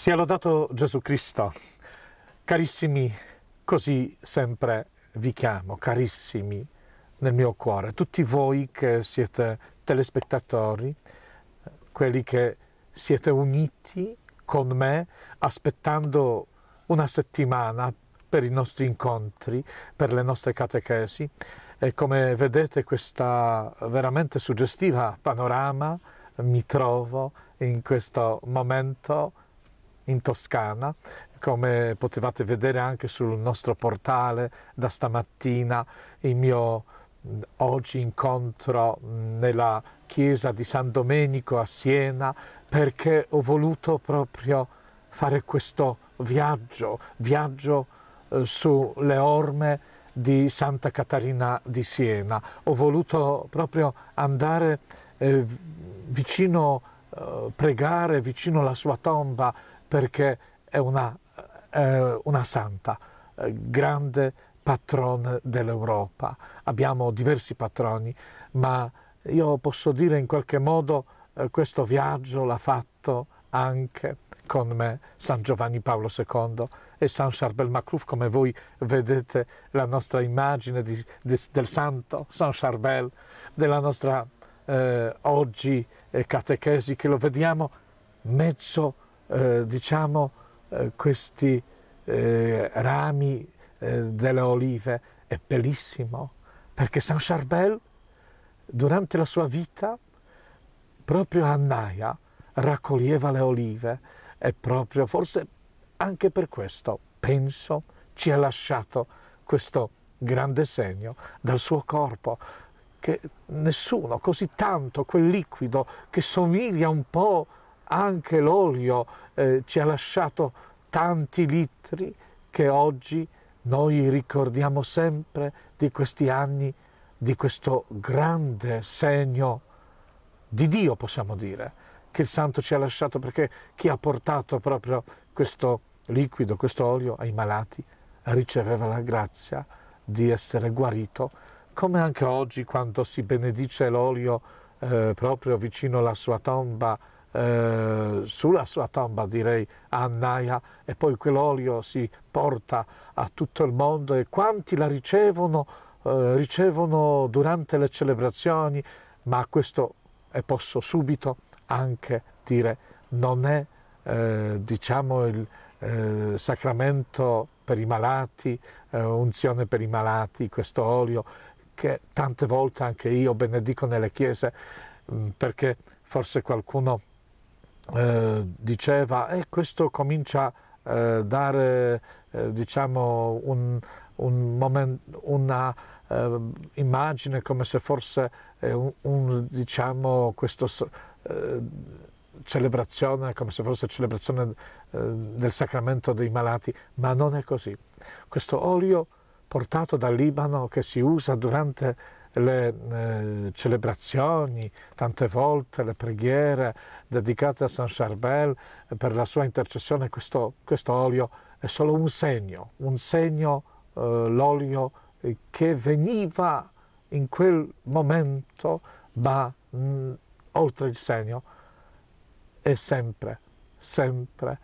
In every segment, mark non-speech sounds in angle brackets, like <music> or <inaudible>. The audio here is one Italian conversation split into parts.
Sia lodato Gesù Cristo. Carissimi, così sempre vi chiamo, carissimi nel mio cuore, tutti voi che siete telespettatori, quelli che siete uniti con me aspettando una settimana per i nostri incontri, per le nostre catechesi e come vedete questa veramente suggestiva panorama mi trovo in questo momento in Toscana, come potevate vedere anche sul nostro portale da stamattina, il mio oggi incontro nella chiesa di San Domenico a Siena, perché ho voluto proprio fare questo viaggio, viaggio eh, sulle orme di Santa Caterina di Siena. Ho voluto proprio andare eh, vicino, eh, pregare vicino alla sua tomba, perché è una, eh, una santa, eh, grande patrone dell'Europa. Abbiamo diversi patroni, ma io posso dire in qualche modo eh, questo viaggio l'ha fatto anche con me San Giovanni Paolo II e San Charbel Maclouf, come voi vedete la nostra immagine di, di, del santo San Charbel, della nostra eh, oggi eh, catechesi che lo vediamo mezzo eh, diciamo, eh, questi eh, rami eh, delle olive è bellissimo, perché Saint Charbel durante la sua vita proprio a Naia raccoglieva le olive e proprio forse anche per questo, penso, ci ha lasciato questo grande segno dal suo corpo che nessuno così tanto quel liquido che somiglia un po' anche l'olio eh, ci ha lasciato tanti litri che oggi noi ricordiamo sempre di questi anni, di questo grande segno di Dio, possiamo dire, che il Santo ci ha lasciato perché chi ha portato proprio questo liquido, questo olio ai malati, riceveva la grazia di essere guarito, come anche oggi quando si benedice l'olio eh, proprio vicino alla sua tomba eh, sulla sua tomba direi a Annaia e poi quell'olio si porta a tutto il mondo e quanti la ricevono, eh, ricevono durante le celebrazioni, ma questo, e posso subito anche dire, non è eh, diciamo il eh, sacramento per i malati, eh, unzione per i malati, questo olio che tante volte anche io benedico nelle chiese mm, perché forse qualcuno eh, diceva e eh, questo comincia a eh, dare eh, diciamo un, un moment, una eh, immagine come se fosse un, un, diciamo questo celebrazione come se fosse celebrazione del sacramento dei malati ma non è così questo olio portato dal Libano che si usa durante le eh, celebrazioni, tante volte le preghiere dedicate a San Charbel eh, per la sua intercessione, questo, questo olio è solo un segno, un segno, eh, l'olio eh, che veniva in quel momento, ma mh, mm, oltre il segno è sempre, sempre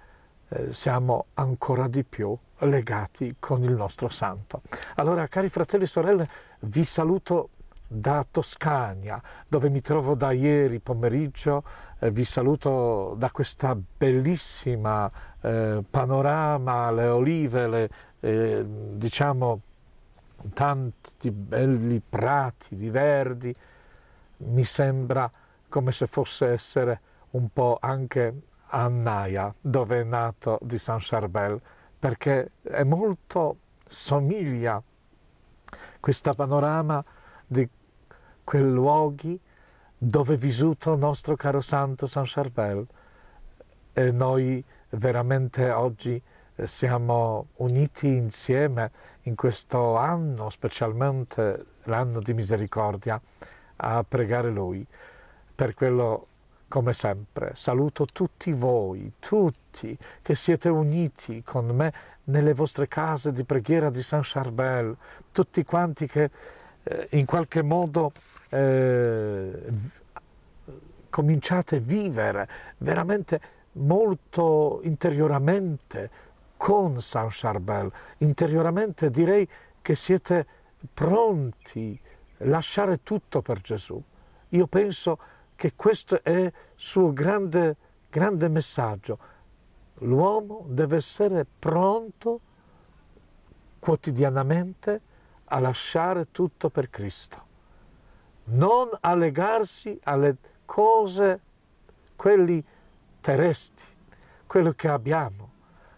eh, siamo ancora di più legati con il nostro santo. Allora, cari fratelli e sorelle, vi saluto da Toscania, dove mi trovo da ieri pomeriggio. Eh, vi saluto da questa bellissima eh, panorama, le olive, le, eh, diciamo tanti belli prati di verdi. Mi sembra come se fosse essere un po' anche a Naia, dove è nato di San Charbel, perché è molto somiglia questo panorama di quei luoghi dove è vissuto nostro caro santo San Charbel. E noi veramente oggi eh, siamo uniti insieme in questo anno, specialmente l'anno di misericordia, a pregare Lui. Per quello, come sempre, saluto tutti voi, tutti che siete uniti con me nelle vostre case di preghiera di San Charbel, tutti quanti che eh, in qualche modo eh, cominciate a vivere veramente molto interioramente con San Charbel, interioramente direi che siete pronti a lasciare tutto per Gesù. Io penso che questo è il suo grande, grande messaggio. L'uomo deve essere pronto quotidianamente a lasciare tutto per Cristo non allegarsi alle cose, quelli terrestri, quello che abbiamo,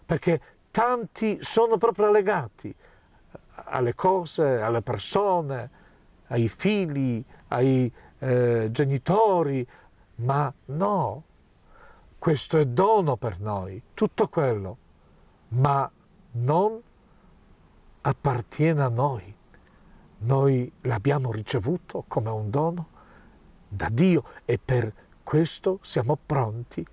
perché tanti sono proprio legati alle cose, alle persone, ai figli, ai eh, genitori, ma no, questo è dono per noi, tutto quello, ma non appartiene a noi. Noi l'abbiamo ricevuto come un dono da Dio e per questo siamo pronti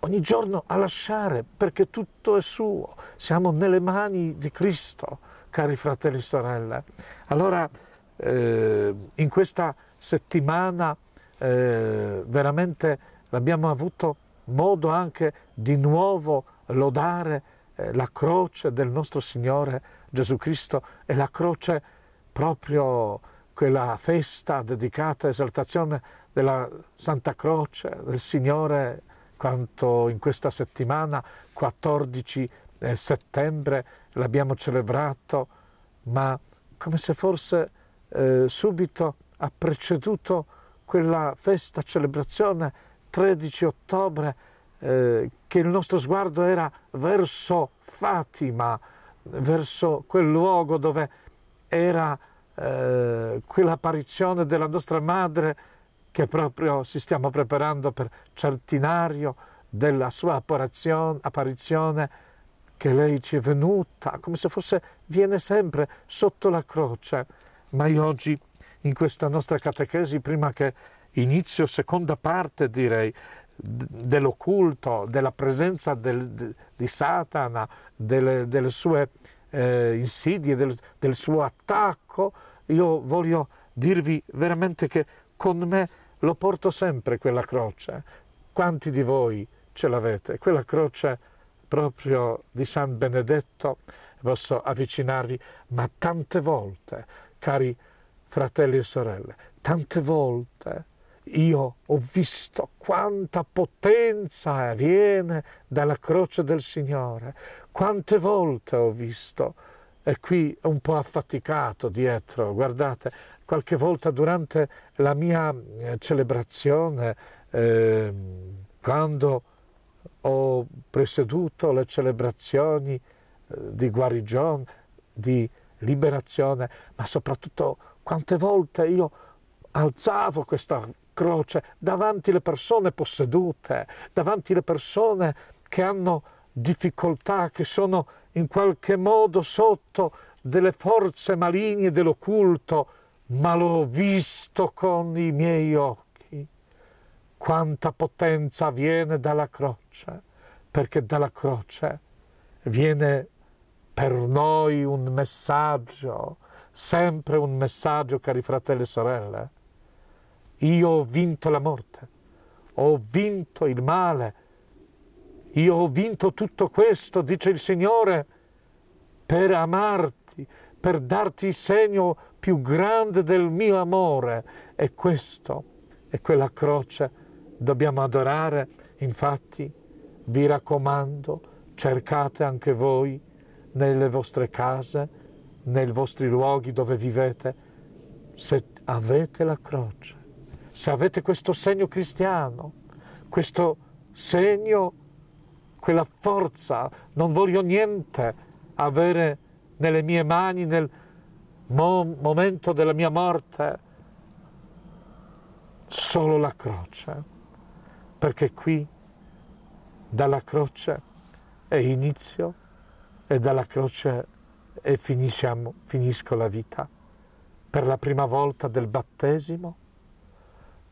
ogni giorno a lasciare perché tutto è suo. Siamo nelle mani di Cristo, cari fratelli e sorelle. Allora, eh, in questa settimana eh, veramente abbiamo avuto modo anche di nuovo lodare eh, la croce del nostro Signore Gesù Cristo e la croce proprio quella festa dedicata all'esaltazione della Santa Croce del Signore, quanto in questa settimana, 14 eh, settembre, l'abbiamo celebrato, ma come se fosse eh, subito ha preceduto quella festa, celebrazione 13 ottobre, eh, che il nostro sguardo era verso Fatima, verso quel luogo dove era eh, quell'apparizione della nostra madre che proprio si stiamo preparando per certinario della sua apparizione, che lei ci è venuta, come se fosse viene sempre sotto la croce. Ma io oggi, in questa nostra catechesi, prima che inizio seconda parte, direi, dell'occulto, della presenza del, di Satana, delle, delle sue eh, insidie, del, del suo attacco, io voglio dirvi veramente che con me lo porto sempre quella croce. Quanti di voi ce l'avete? Quella croce proprio di San Benedetto, posso avvicinarvi, ma tante volte, cari fratelli e sorelle, tante volte io ho visto quanta potenza viene dalla croce del Signore, quante volte ho visto, e qui un po' affaticato dietro, guardate, qualche volta durante la mia eh, celebrazione, eh, quando ho presieduto le celebrazioni eh, di guarigione, di liberazione, ma soprattutto quante volte io alzavo questa croce, davanti alle persone possedute, davanti alle persone che hanno difficoltà, che sono in qualche modo sotto delle forze maligne dell'occulto, ma l'ho visto con i miei occhi. Quanta potenza viene dalla croce, perché dalla croce viene per noi un messaggio, sempre un messaggio, cari fratelli e sorelle, io ho vinto la morte, ho vinto il male, io ho vinto tutto questo, dice il Signore, per amarti, per darti il segno più grande del mio amore. E questo è quella croce. Dobbiamo adorare. Infatti, vi raccomando, cercate anche voi nelle vostre case, nei vostri luoghi dove vivete, se avete la croce se avete questo segno cristiano, questo segno, quella forza, non voglio niente avere nelle mie mani nel mo momento della mia morte, solo la croce, perché qui dalla croce è inizio e dalla croce e finisco la vita. Per la prima volta del battesimo,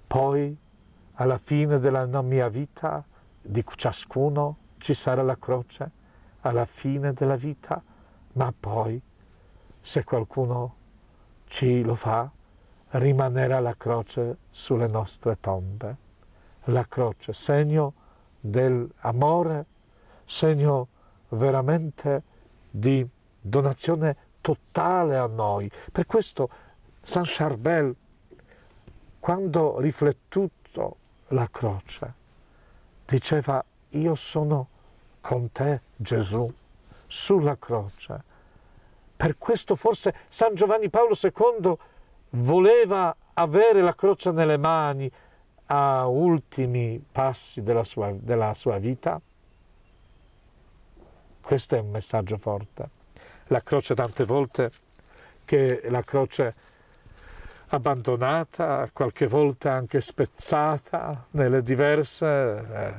poi, alla fine della mia vita, di ciascuno, ci sarà la croce, alla fine della vita, ma poi, se qualcuno ci lo fa, rimanerà la croce sulle nostre tombe. La croce, segno dell'amore, segno veramente di donazione totale a noi. Per questo San Charbel quando riflettuto la croce, diceva io sono con te Gesù sulla croce. Per questo forse San Giovanni Paolo II voleva avere la croce nelle mani a ultimi passi della sua, della sua vita. Questo è un messaggio forte. La croce tante volte, che la croce abbandonata, qualche volta anche spezzata nelle diverse, eh,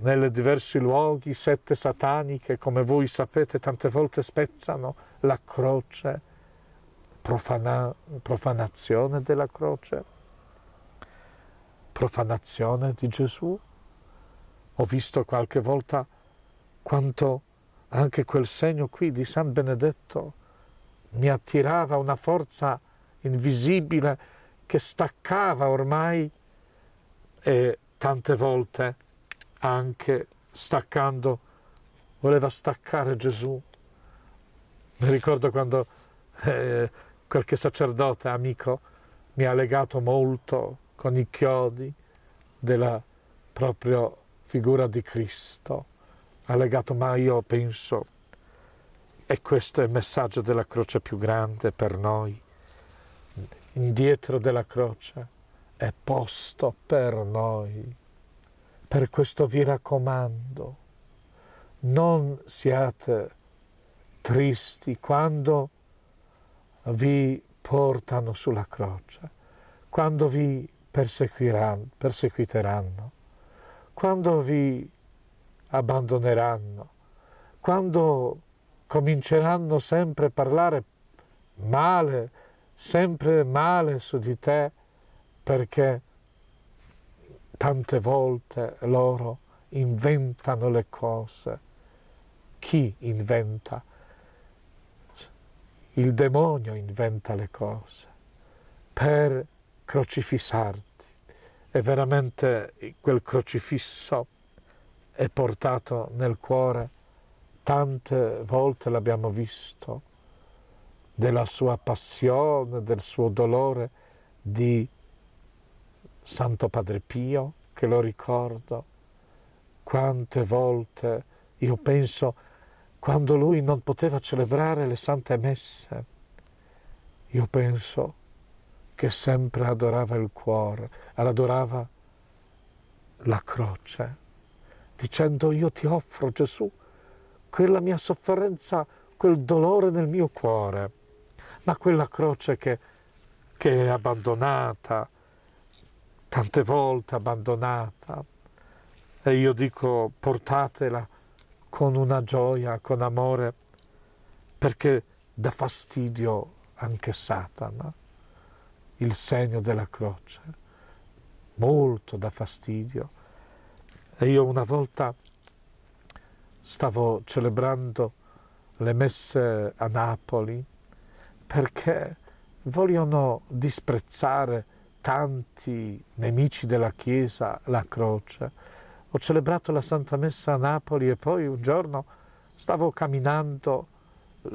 nelle diversi luoghi, sette sataniche, come voi sapete, tante volte spezzano la croce, profana, profanazione della croce, profanazione di Gesù. Ho visto qualche volta quanto anche quel segno qui di San Benedetto mi attirava una forza invisibile che staccava ormai e tante volte anche staccando voleva staccare Gesù. Mi ricordo quando eh, qualche sacerdote amico mi ha legato molto con i chiodi della propria figura di Cristo. Ha legato, ma io penso, e questo è il messaggio della croce più grande per noi, indietro della croce è posto per noi. Per questo vi raccomando, non siate tristi quando vi portano sulla croce, quando vi perseguiteranno, quando vi abbandoneranno, quando cominceranno sempre a parlare male sempre male su di te perché tante volte loro inventano le cose. Chi inventa? Il demonio inventa le cose per crocifissarti. E veramente quel crocifisso è portato nel cuore. Tante volte l'abbiamo visto della sua passione, del suo dolore di Santo Padre Pio, che lo ricordo. Quante volte io penso quando lui non poteva celebrare le sante messe, io penso che sempre adorava il cuore, adorava la croce, dicendo io ti offro Gesù, quella mia sofferenza, quel dolore nel mio cuore ma quella croce che, che è abbandonata, tante volte abbandonata. E io dico portatela con una gioia, con amore, perché dà fastidio anche Satana, eh? il segno della croce. Molto dà fastidio. E io una volta stavo celebrando le messe a Napoli perché vogliono disprezzare tanti nemici della Chiesa la croce. Ho celebrato la Santa Messa a Napoli e poi un giorno stavo camminando eh,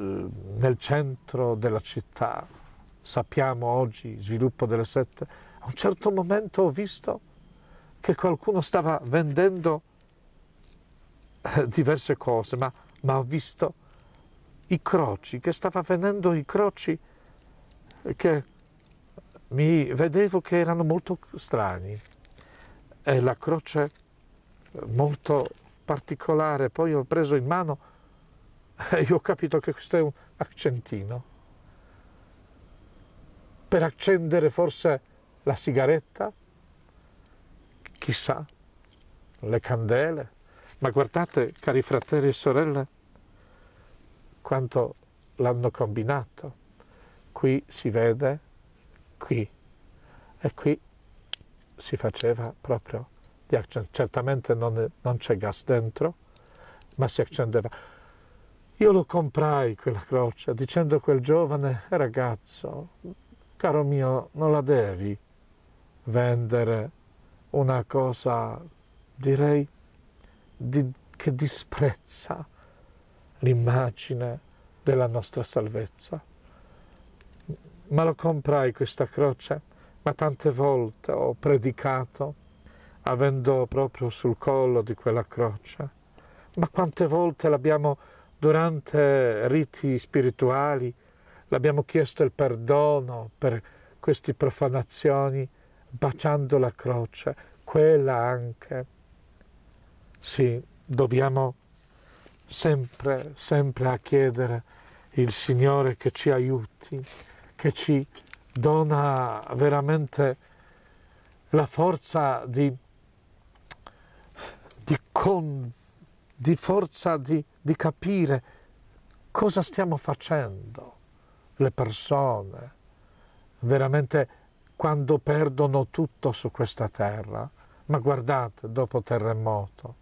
nel centro della città, sappiamo oggi sviluppo delle sette, a un certo momento ho visto che qualcuno stava vendendo eh, diverse cose, ma, ma ho visto i croci, che stava vedendo i croci che mi vedevo che erano molto strani. E la croce molto particolare, poi ho preso in mano <laughs> e ho capito che questo è un accentino. Per accendere forse la sigaretta, chissà, le candele. Ma guardate, cari fratelli e sorelle, quanto l'hanno combinato. Qui si vede, qui. E qui si faceva proprio di accendere. Certamente non, non c'è gas dentro, ma si accendeva. Io lo comprai quella croce dicendo a quel giovane ragazzo, caro mio, non la devi vendere una cosa, direi, di, che disprezza l'immagine della nostra salvezza. Ma lo comprai questa croce, ma tante volte ho predicato avendo proprio sul collo di quella croce. Ma quante volte l'abbiamo, durante riti spirituali, l'abbiamo chiesto il perdono per queste profanazioni, baciando la croce, quella anche. Sì, dobbiamo sempre, sempre a chiedere il Signore che ci aiuti, che ci dona veramente la forza di, di, con, di forza di, di capire cosa stiamo facendo le persone, veramente quando perdono tutto su questa terra. Ma guardate, dopo terremoto,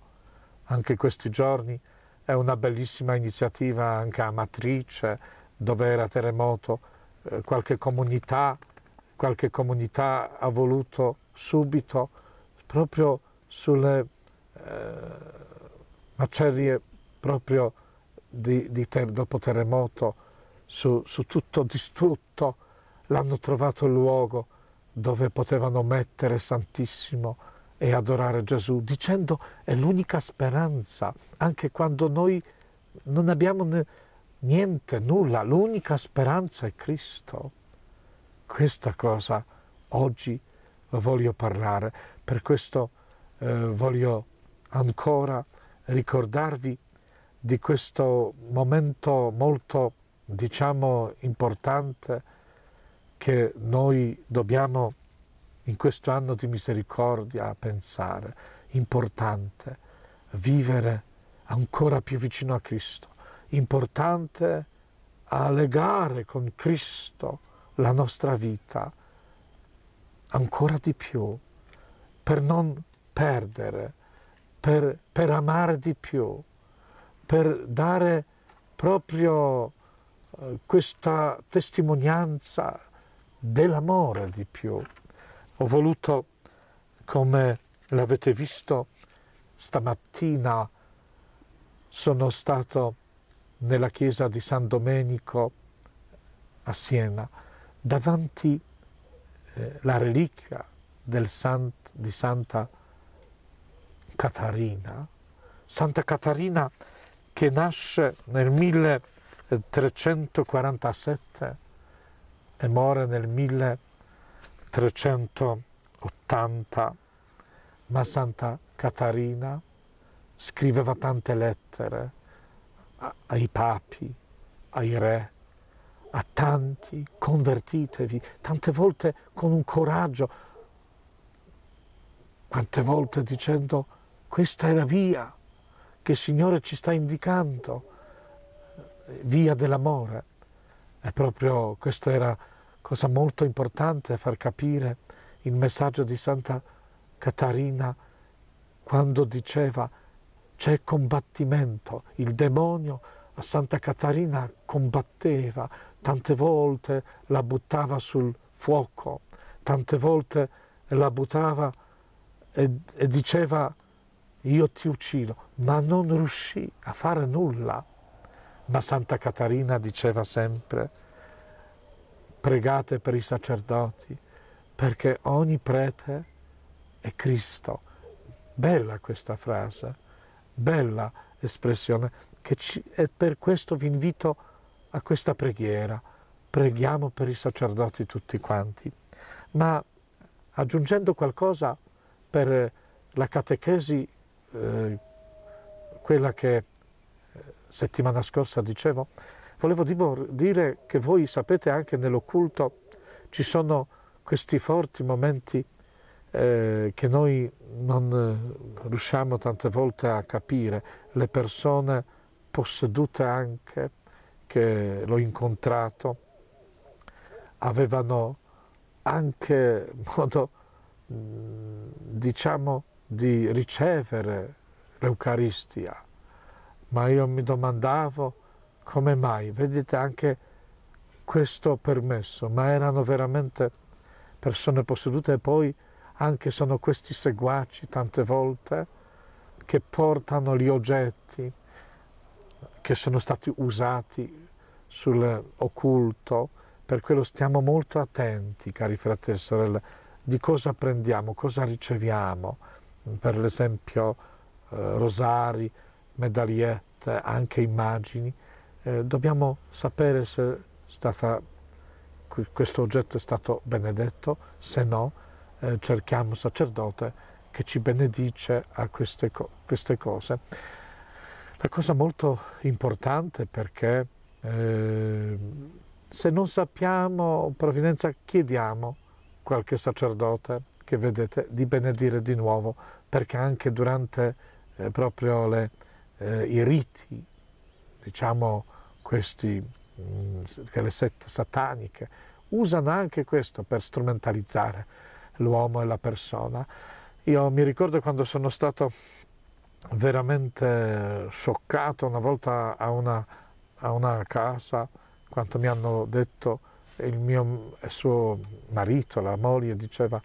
anche questi giorni è una bellissima iniziativa anche a Matrice, dove era terremoto, eh, qualche comunità, qualche comunità ha voluto subito, proprio sulle eh, macerie proprio di, di ter dopo terremoto, su, su tutto distrutto, l'hanno trovato il luogo dove potevano mettere Santissimo e adorare Gesù, dicendo è l'unica speranza, anche quando noi non abbiamo niente, nulla, l'unica speranza è Cristo. Questa cosa oggi voglio parlare, per questo eh, voglio ancora ricordarvi di questo momento molto, diciamo, importante che noi dobbiamo in questo anno di misericordia a pensare, importante, vivere ancora più vicino a Cristo, importante a legare con Cristo la nostra vita ancora di più, per non perdere, per, per amare di più, per dare proprio eh, questa testimonianza dell'amore di più. Ho voluto, come l'avete visto stamattina, sono stato nella chiesa di San Domenico a Siena, davanti alla eh, reliquia Sant, di Santa Catarina. Santa Catarina che nasce nel 1347 e muore nel 1347 380, ma Santa Catarina scriveva tante lettere ai papi, ai re, a tanti, convertitevi, tante volte con un coraggio, quante volte dicendo questa è la via che il Signore ci sta indicando, via dell'amore. E proprio questo era cosa molto importante far capire il messaggio di Santa Catarina quando diceva c'è combattimento, il demonio a Santa Catarina combatteva, tante volte la buttava sul fuoco, tante volte la buttava e, e diceva io ti uccido, ma non riuscì a fare nulla. Ma Santa Catarina diceva sempre pregate per i sacerdoti, perché ogni prete è Cristo. Bella questa frase, bella espressione, ci, e per questo vi invito a questa preghiera. Preghiamo per i sacerdoti tutti quanti. Ma aggiungendo qualcosa per la catechesi, eh, quella che eh, settimana scorsa dicevo, Volevo dire che voi sapete anche nell'occulto ci sono questi forti momenti eh, che noi non eh, riusciamo tante volte a capire, le persone possedute anche, che l'ho incontrato, avevano anche modo, diciamo, di ricevere l'Eucaristia, ma io mi domandavo come mai? Vedete anche questo permesso, ma erano veramente persone possedute e poi anche sono questi seguaci tante volte che portano gli oggetti che sono stati usati sul sull'occulto, per quello stiamo molto attenti, cari fratelli e sorelle, di cosa prendiamo, cosa riceviamo, per esempio eh, rosari, medagliette, anche immagini, eh, dobbiamo sapere se stata, questo oggetto è stato benedetto, se no eh, cerchiamo un sacerdote che ci benedice a queste, queste cose. La cosa molto importante perché eh, se non sappiamo provvidenza chiediamo qualche sacerdote che vedete di benedire di nuovo perché anche durante eh, proprio le, eh, i riti diciamo, questi, quelle mm, sette sataniche, usano anche questo per strumentalizzare l'uomo e la persona. Io mi ricordo quando sono stato veramente scioccato una volta a una, a una casa, quanto mi hanno detto il mio il suo marito, la moglie, diceva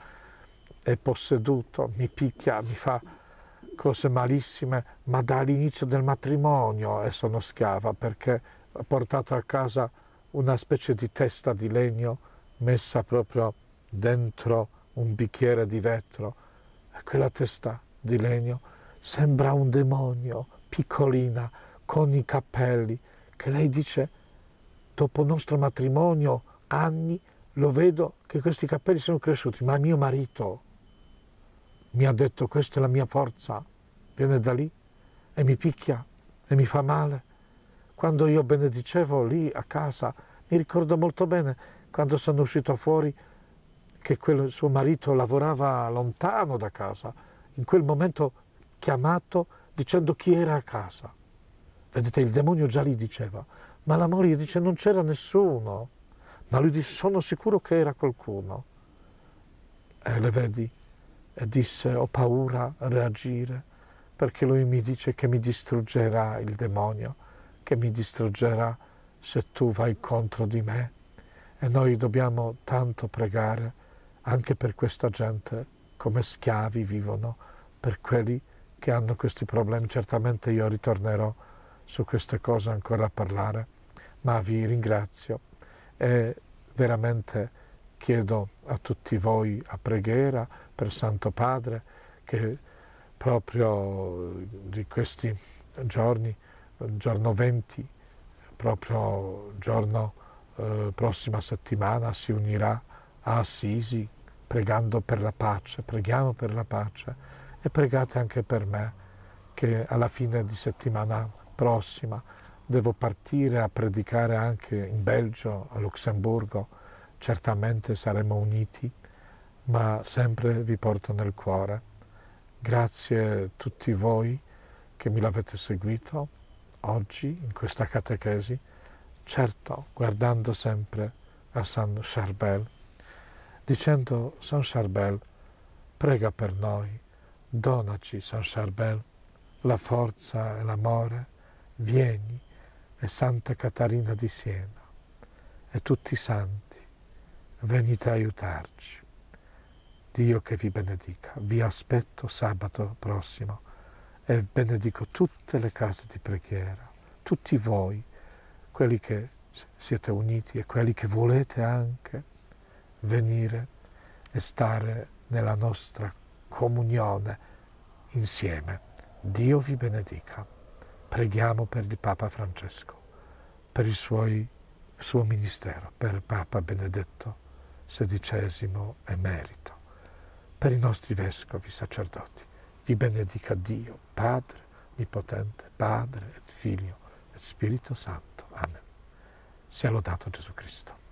è posseduto, mi picchia, mi fa cose malissime, ma dall'inizio del matrimonio e eh, sono schiava perché ho portato a casa una specie di testa di legno messa proprio dentro un bicchiere di vetro e quella testa di legno sembra un demonio, piccolina, con i capelli, che lei dice, dopo il nostro matrimonio, anni, lo vedo che questi capelli sono cresciuti, ma mio marito mi ha detto questa è la mia forza, viene da lì e mi picchia e mi fa male. Quando io benedicevo lì a casa, mi ricordo molto bene quando sono uscito fuori che quello, suo marito lavorava lontano da casa, in quel momento chiamato dicendo chi era a casa. Vedete, il demonio già lì diceva, ma la moglie dice non c'era nessuno, ma lui dice sono sicuro che era qualcuno. E le vedi, e disse ho paura a reagire perché lui mi dice che mi distruggerà il demonio, che mi distruggerà se tu vai contro di me. E noi dobbiamo tanto pregare anche per questa gente, come schiavi vivono, per quelli che hanno questi problemi. Certamente io ritornerò su queste cose ancora a parlare, ma vi ringrazio e veramente chiedo a tutti voi a preghiera per Santo Padre che proprio di questi giorni, giorno 20, proprio giorno eh, prossima settimana si unirà a Assisi pregando per la pace, preghiamo per la pace e pregate anche per me che alla fine di settimana prossima devo partire a predicare anche in Belgio, a Lussemburgo, certamente saremo uniti, ma sempre vi porto nel cuore Grazie a tutti voi che mi l'avete seguito oggi in questa catechesi, certo guardando sempre a San Charbel, dicendo San Charbel, prega per noi, donaci San Charbel la forza e l'amore, vieni e Santa Caterina di Siena e tutti i santi, venite a aiutarci. Dio che vi benedica. Vi aspetto sabato prossimo e benedico tutte le case di preghiera, tutti voi, quelli che siete uniti e quelli che volete anche venire e stare nella nostra comunione insieme. Dio vi benedica. Preghiamo per il Papa Francesco, per il suoi, suo ministero, per Papa Benedetto XVI emerito per i nostri vescovi sacerdoti. Vi benedica Dio, Padre Onnipotente, Padre e Figlio e Spirito Santo. Amen. Sia lodato Gesù Cristo.